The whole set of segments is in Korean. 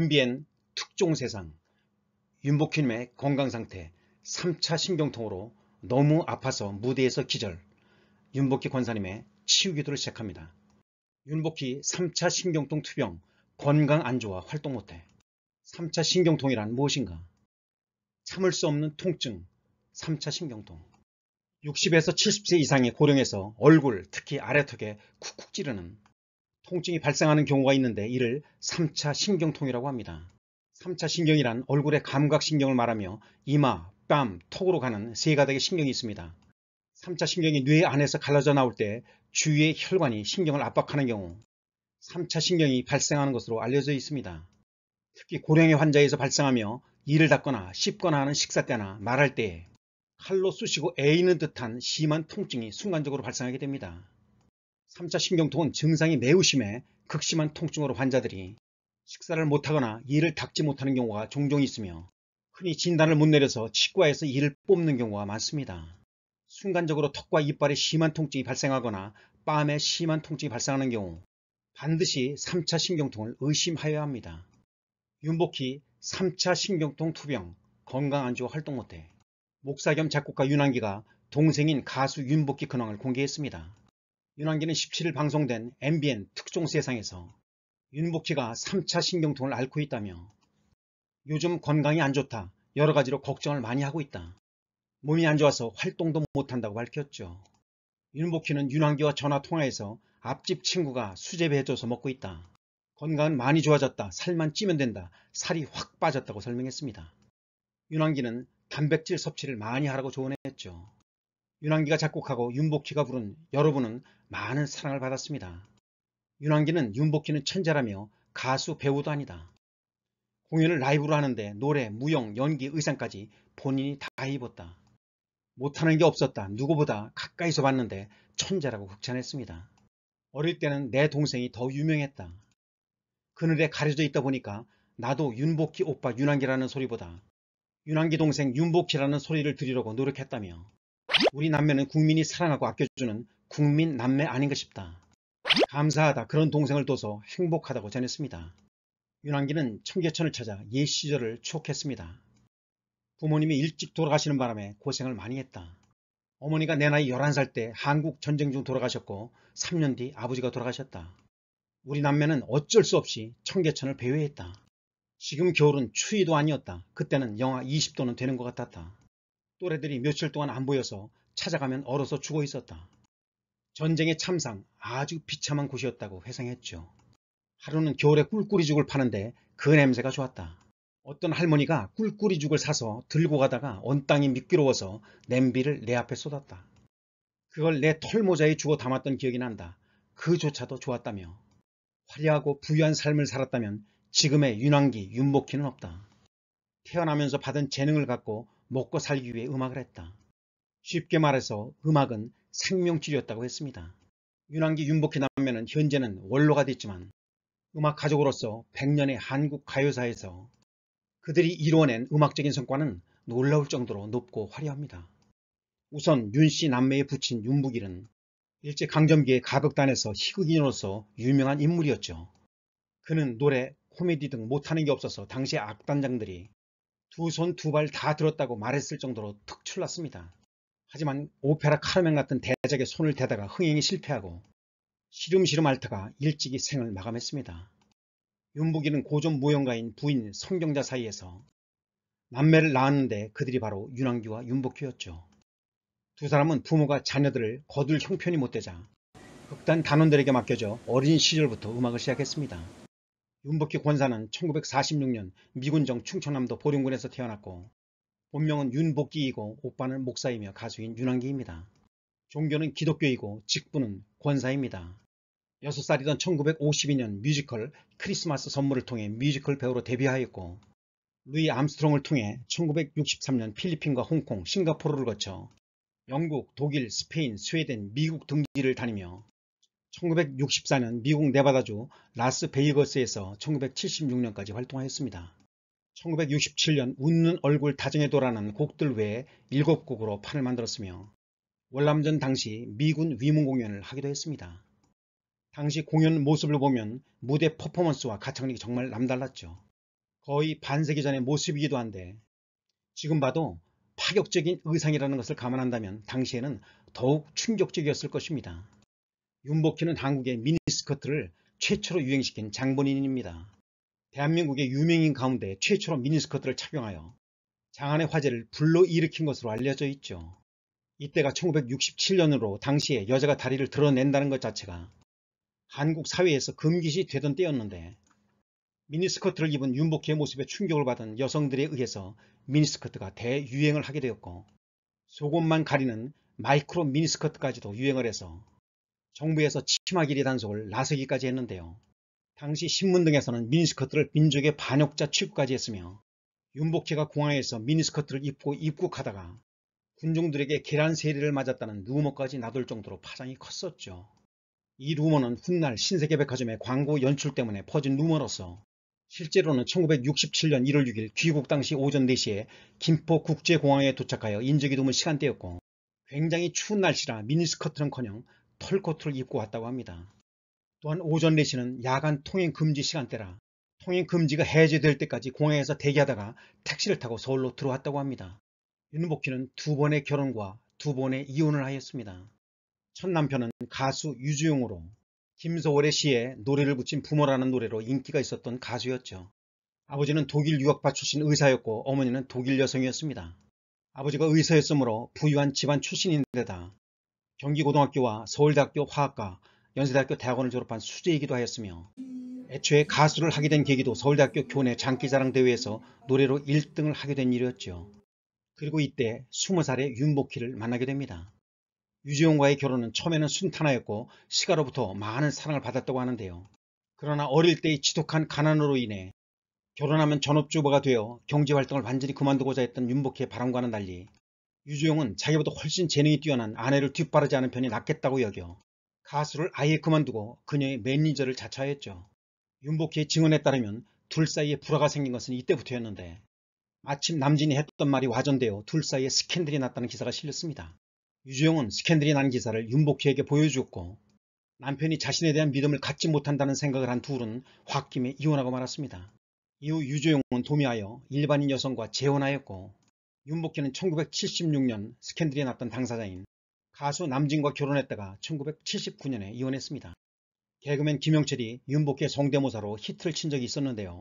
MBN 특종 세상 윤복희님의 건강상태 3차 신경통으로 너무 아파서 무대에서 기절 윤복희 권사님의 치유기도를 시작합니다. 윤복희 3차 신경통 투병 건강 안좋아 활동 못해 3차 신경통이란 무엇인가 참을 수 없는 통증 3차 신경통 60에서 70세 이상의 고령에서 얼굴 특히 아래턱에 쿡쿡 찌르는 통증이 발생하는 경우가 있는데 이를 3차 신경통이라고 합니다. 3차 신경이란 얼굴의 감각신경을 말하며 이마, 뺨, 턱으로 가는 세 가닥의 신경이 있습니다. 3차 신경이 뇌 안에서 갈라져 나올 때 주위의 혈관이 신경을 압박하는 경우 3차 신경이 발생하는 것으로 알려져 있습니다. 특히 고령의 환자에서 발생하며 이를 닦거나 씹거나 하는 식사 때나 말할 때에 칼로 쑤시고 애이는 듯한 심한 통증이 순간적으로 발생하게 됩니다. 3차 신경통은 증상이 매우 심해 극심한 통증으로 환자들이 식사를 못하거나 이를 닦지 못하는 경우가 종종 있으며 흔히 진단을 못 내려서 치과에서 이를 뽑는 경우가 많습니다. 순간적으로 턱과 이빨에 심한 통증이 발생하거나 뺨에 심한 통증이 발생하는 경우 반드시 3차 신경통을 의심하여야 합니다. 윤복희 3차 신경통 투병 건강 안주 활동 못해 목사 겸 작곡가 윤한기가 동생인 가수 윤복희 근황을 공개했습니다. 윤환기는 17일 방송된 MBN 특종세상에서 윤복희가 3차 신경통을 앓고 있다며 요즘 건강이 안 좋다 여러 가지로 걱정을 많이 하고 있다. 몸이 안 좋아서 활동도 못한다고 밝혔죠. 윤복희는 윤환기와 전화 통화에서 앞집 친구가 수제비해줘서 먹고 있다. 건강은 많이 좋아졌다. 살만 찌면 된다. 살이 확 빠졌다고 설명했습니다. 윤환기는 단백질 섭취를 많이 하라고 조언했죠. 윤환기가 작곡하고 윤복희가 부른 여러분은 많은 사랑을 받았습니다. 윤환기는 윤복희는 천재라며 가수 배우도 아니다. 공연을 라이브로 하는데 노래, 무용, 연기, 의상까지 본인이 다 입었다. 못하는 게 없었다. 누구보다 가까이서 봤는데 천재라고 극찬했습니다. 어릴 때는 내 동생이 더 유명했다. 그늘에 가려져 있다 보니까 나도 윤복희 오빠 윤환기라는 소리보다 윤환기 동생 윤복희라는 소리를 들으려고 노력했다며 우리 남매는 국민이 사랑하고 아껴주는 국민 남매 아닌가 싶다. 감사하다 그런 동생을 둬서 행복하다고 전했습니다. 윤한기는 청계천을 찾아 옛 시절을 추억했습니다. 부모님이 일찍 돌아가시는 바람에 고생을 많이 했다. 어머니가 내 나이 11살 때 한국 전쟁 중 돌아가셨고 3년 뒤 아버지가 돌아가셨다. 우리 남매는 어쩔 수 없이 청계천을 배회했다. 지금 겨울은 추위도 아니었다. 그때는 영하 20도는 되는 것 같았다. 또래들이 며칠 동안 안 보여서 찾아가면 얼어서 죽어 있었다. 전쟁의 참상, 아주 비참한 곳이었다고 회상했죠. 하루는 겨울에 꿀꿀이죽을 파는데 그 냄새가 좋았다. 어떤 할머니가 꿀꿀이죽을 사서 들고 가다가 언땅이 미끄러워서 냄비를 내 앞에 쏟았다. 그걸 내 털모자에 주워 담았던 기억이 난다. 그조차도 좋았다며. 화려하고 부유한 삶을 살았다면 지금의 윤왕기, 윤복희는 없다. 태어나면서 받은 재능을 갖고 먹고 살기 위해 음악을 했다. 쉽게 말해서 음악은 생명치료였다고 했습니다. 윤왕기 윤복희 남매는 현재는 원로가 됐지만 음악 가족으로서 100년의 한국 가요사에서 그들이 이뤄낸 음악적인 성과는 놀라울 정도로 높고 화려합니다. 우선 윤씨 남매의 부친 윤북일은 일제강점기의 가극단에서 희극인으로서 유명한 인물이었죠. 그는 노래, 코미디 등 못하는 게 없어서 당시 악단장들이 두손두발다 들었다고 말했을 정도로 특출났습니다. 하지만 오페라 카르멘 같은 대작의 손을 대다가 흥행이 실패하고 시름시름 알타가 일찍이 생을 마감했습니다. 윤복이는 고전 무용가인 부인 성경자 사이에서 남매를 낳았는데 그들이 바로 윤왕규와 윤복규였죠. 두 사람은 부모가 자녀들을 거둘 형편이 못되자 극단 단원들에게 맡겨져 어린 시절부터 음악을 시작했습니다. 윤복희 권사는 1946년 미군정 충청남도 보령군에서 태어났고 본명은 윤복기이고 오빠는 목사이며 가수인 윤한기입니다. 종교는 기독교이고 직분은 권사입니다. 6살이던 1952년 뮤지컬 크리스마스 선물을 통해 뮤지컬 배우로 데뷔하였고 루이 암스트롱을 통해 1963년 필리핀과 홍콩, 싱가포르를 거쳐 영국, 독일, 스페인, 스웨덴, 미국 등지를 다니며 1964년 미국 네바다주 라스베이거스에서 1976년까지 활동하였습니다. 1967년 웃는 얼굴 다정해도라는 곡들 외에 7곡으로 판을 만들었으며 월남전 당시 미군 위문 공연을 하기도 했습니다. 당시 공연 모습을 보면 무대 퍼포먼스와 가창력이 정말 남달랐죠. 거의 반세기 전의 모습이기도 한데 지금 봐도 파격적인 의상이라는 것을 감안한다면 당시에는 더욱 충격적이었을 것입니다. 윤복희는 한국의 미니스커트를 최초로 유행시킨 장본인입니다. 대한민국의 유명인 가운데 최초로 미니스커트를 착용하여 장안의 화제를 불러일으킨 것으로 알려져 있죠. 이때가 1967년으로 당시에 여자가 다리를 드러낸다는 것 자체가 한국 사회에서 금기시 되던 때였는데 미니스커트를 입은 윤복희의 모습에 충격을 받은 여성들에 의해서 미니스커트가 대유행을 하게 되었고 속옷만 가리는 마이크로 미니스커트까지도 유행을 해서 정부에서 치마 길이 단속을 나서기까지 했는데요. 당시 신문 등에서는 미니스커트를 민족의 반역자 취급까지 했으며 윤복희가 공항에서 미니스커트를 입고 입국하다가 군중들에게 계란 세리를 맞았다는 루머까지 나돌 정도로 파장이 컸었죠. 이 루머는 훗날 신세계백화점의 광고 연출 때문에 퍼진 루머로서 실제로는 1967년 1월 6일 귀국 당시 오전 4시에 김포국제공항에 도착하여 인적이 드문 시간대였고 굉장히 추운 날씨라 미니스커트는커녕 털코트를 입고 왔다고 합니다. 또한 오전 4시는 야간 통행 금지 시간대라 통행 금지가 해제될 때까지 공항에서 대기하다가 택시를 타고 서울로 들어왔다고 합니다. 윤복희는 두 번의 결혼과 두 번의 이혼을 하였습니다. 첫 남편은 가수 유주용으로 김소월의 시에 노래를 붙인 부모라는 노래로 인기가 있었던 가수였죠. 아버지는 독일 유학파 출신 의사였고 어머니는 독일 여성이었습니다. 아버지가 의사였으므로 부유한 집안 출신인데다 경기고등학교와 서울대학교 화학과, 연세대학교 대학원을 졸업한 수재이기도 하였으며 애초에 가수를 하게 된 계기도 서울대학교 교내 장기자랑 대회에서 노래로 1등을 하게 된 일이었죠. 그리고 이때 20살의 윤복희를 만나게 됩니다. 유지용과의 결혼은 처음에는 순탄하였고 시가로부터 많은 사랑을 받았다고 하는데요. 그러나 어릴 때의 지독한 가난으로 인해 결혼하면 전업주부가 되어 경제활동을 완전히 그만두고자 했던 윤복희의 바람과는 달리 유주영은 자기보다 훨씬 재능이 뛰어난 아내를 뒷바라지 않은 편이 낫겠다고 여겨 가수를 아예 그만두고 그녀의 매니저를 자처했죠. 윤복희의 증언에 따르면 둘 사이에 불화가 생긴 것은 이때부터였는데 마침 남진이 했던 말이 와전되어 둘 사이에 스캔들이 났다는 기사가 실렸습니다. 유주영은 스캔들이 난 기사를 윤복희에게 보여주었고 남편이 자신에 대한 믿음을 갖지 못한다는 생각을 한 둘은 홧김에 이혼하고 말았습니다. 이후 유주영은 도미하여 일반인 여성과 재혼하였고 윤복희는 1976년 스캔들이 났던 당사자인 가수 남진과 결혼했다가 1979년에 이혼했습니다. 개그맨 김영철이 윤복희의 성대모사로 히트를 친 적이 있었는데요.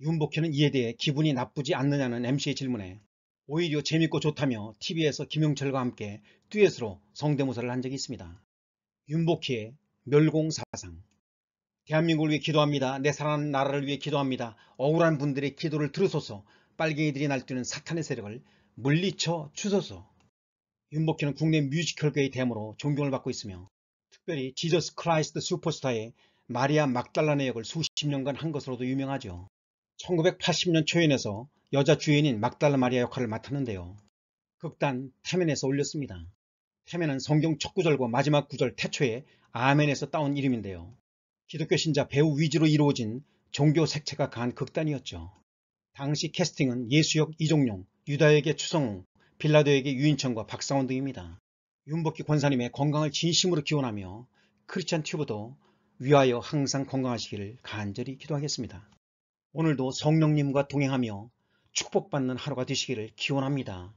윤복희는 이에 대해 기분이 나쁘지 않느냐는 MC의 질문에 오히려 재밌고 좋다며 TV에서 김영철과 함께 듀엣으로 성대모사를 한 적이 있습니다. 윤복희의 멸공사상 대한민국을 위해 기도합니다. 내 사랑하는 나라를 위해 기도합니다. 억울한 분들의 기도를 들으소서 빨갱이들이 날뛰는 사탄의 세력을 물리쳐 추소서. 윤복희는 국내 뮤지컬계의 대모로 존경을 받고 있으며 특별히 지저스 크라이스트 슈퍼스타의 마리아 막달라의 역을 수십 년간 한 것으로도 유명하죠. 1980년 초연에서 여자 주인인 막달라 마리아 역할을 맡았는데요. 극단 태면에서 올렸습니다. 태면은 성경 첫 구절과 마지막 구절 태초에 아멘에서 따온 이름인데요. 기독교 신자 배우 위주로 이루어진 종교 색채가 강한 극단이었죠. 당시 캐스팅은 예수역 이종룡 유다에게 추성웅, 빌라도에게 유인천과 박상원 등입니다. 윤복희 권사님의 건강을 진심으로 기원하며 크리스찬 튜브도 위하여 항상 건강하시기를 간절히 기도하겠습니다. 오늘도 성령님과 동행하며 축복받는 하루가 되시기를 기원합니다.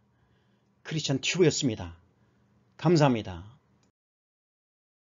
크리스찬 튜브였습니다. 감사합니다.